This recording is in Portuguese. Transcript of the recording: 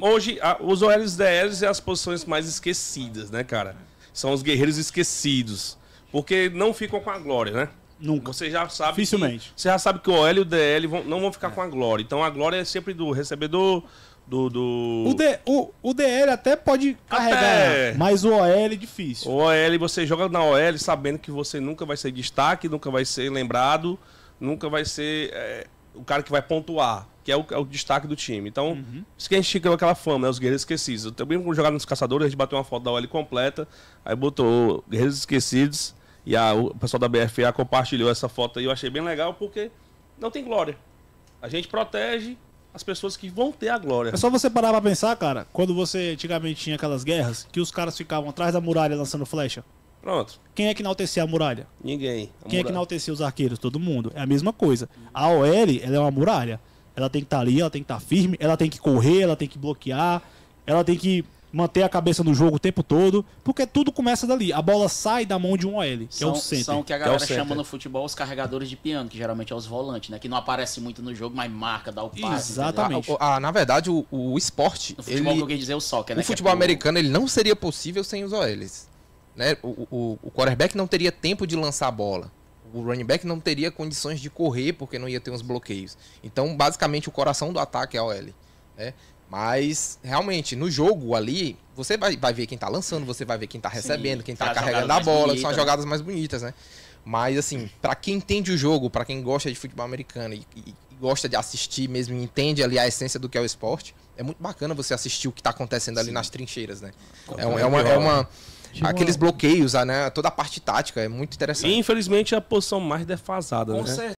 hoje, a, os OLs DLs é as posições mais esquecidas, né, cara? São os guerreiros esquecidos. Porque não ficam com a glória, né? Nunca. Você já sabe. Dificilmente. Que, você já sabe que o OL e o DL vão, não vão ficar é. com a glória. Então a glória é sempre do recebedor. Do, do... O, D, o, o DL até pode carregar, até... mas o OL é difícil. O OL, você joga na OL sabendo que você nunca vai ser destaque, nunca vai ser lembrado, nunca vai ser. É o cara que vai pontuar, que é o, é o destaque do time. Então, uhum. isso que a gente chegou aquela fama, né? Os guerreiros esquecidos. Eu também vou jogar nos caçadores, a gente bateu uma foto da OL completa, aí botou guerreiros esquecidos e a, o pessoal da BFA compartilhou essa foto e eu achei bem legal porque não tem glória. A gente protege as pessoas que vão ter a glória. É só você parar pra pensar, cara, quando você antigamente tinha aquelas guerras que os caras ficavam atrás da muralha lançando flecha. Pronto. Quem é que enaltecia a muralha? Ninguém. A Quem muralha. é que enaltecia os arqueiros? Todo mundo. É a mesma coisa. A OL, ela é uma muralha. Ela tem que estar tá ali, ela tem que estar tá firme, ela tem que correr, ela tem que bloquear, ela tem que manter a cabeça no jogo o tempo todo, porque tudo começa dali. A bola sai da mão de um OL, que são, é o centro. São que a galera que é chama no futebol os carregadores de piano, que geralmente é os volantes, né? Que não aparece muito no jogo, mas marca, dá o passe. Exatamente. A, ah, a, ah, a, na verdade, o, o esporte... O futebol, ele, que eu quis dizer, é o soccer, né? O é futebol é pro... americano, ele não seria possível sem os OLs né, o, o, o quarterback não teria tempo de lançar a bola. O running back não teria condições de correr porque não ia ter uns bloqueios. Então, basicamente, o coração do ataque é a OL. Né? Mas, realmente, no jogo ali, você vai, vai ver quem está lançando, você vai ver quem está recebendo, Sim, quem está carregando a bola, são as jogadas mais bonitas, né? Mas, assim, para quem entende o jogo, para quem gosta de futebol americano e, e, e, gosta de assistir mesmo, entende ali a essência do que é o esporte, é muito bacana você assistir o que está acontecendo ali Sim. nas trincheiras, né? É, é, uma, é, é uma, né? aqueles bloqueios, né? toda a parte tática, é muito interessante. E, infelizmente é a posição mais defasada, Com né? Certeza.